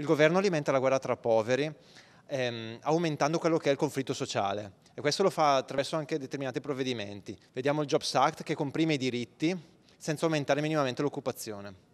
il governo alimenta la guerra tra poveri ehm, aumentando quello che è il conflitto sociale e questo lo fa attraverso anche determinati provvedimenti. Vediamo il Jobs Act che comprime i diritti senza aumentare minimamente l'occupazione.